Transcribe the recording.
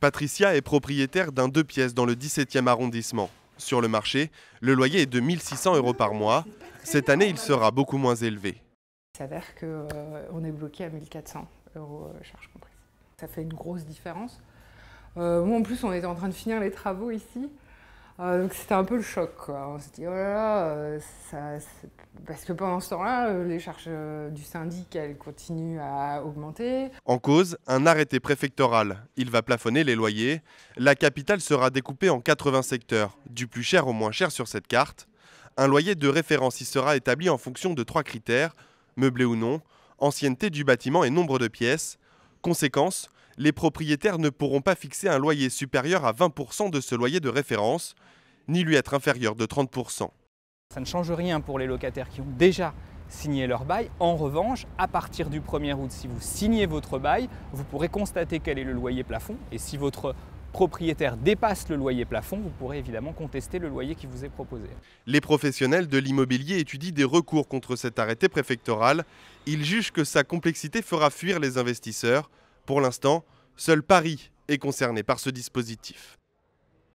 Patricia est propriétaire d'un deux pièces dans le 17e arrondissement. Sur le marché, le loyer est de 1600 euros par mois. Cette année, il sera beaucoup moins élevé. Il s'avère qu'on euh, est bloqué à 1400 euros euh, charges comprises. Ça fait une grosse différence. Euh, en plus, on est en train de finir les travaux ici. Ah, c'était un peu le choc. On s'est dit, oh là là, euh, parce que pendant ce temps-là, euh, les charges euh, du syndic, continuent à augmenter. En cause, un arrêté préfectoral. Il va plafonner les loyers. La capitale sera découpée en 80 secteurs, du plus cher au moins cher sur cette carte. Un loyer de référence y sera établi en fonction de trois critères, meublé ou non, ancienneté du bâtiment et nombre de pièces. Conséquence, les propriétaires ne pourront pas fixer un loyer supérieur à 20% de ce loyer de référence, ni lui être inférieur de 30%. Ça ne change rien pour les locataires qui ont déjà signé leur bail. En revanche, à partir du 1er août, si vous signez votre bail, vous pourrez constater quel est le loyer plafond. Et si votre propriétaire dépasse le loyer plafond, vous pourrez évidemment contester le loyer qui vous est proposé. Les professionnels de l'immobilier étudient des recours contre cet arrêté préfectoral. Ils jugent que sa complexité fera fuir les investisseurs. Pour l'instant, seul Paris est concerné par ce dispositif.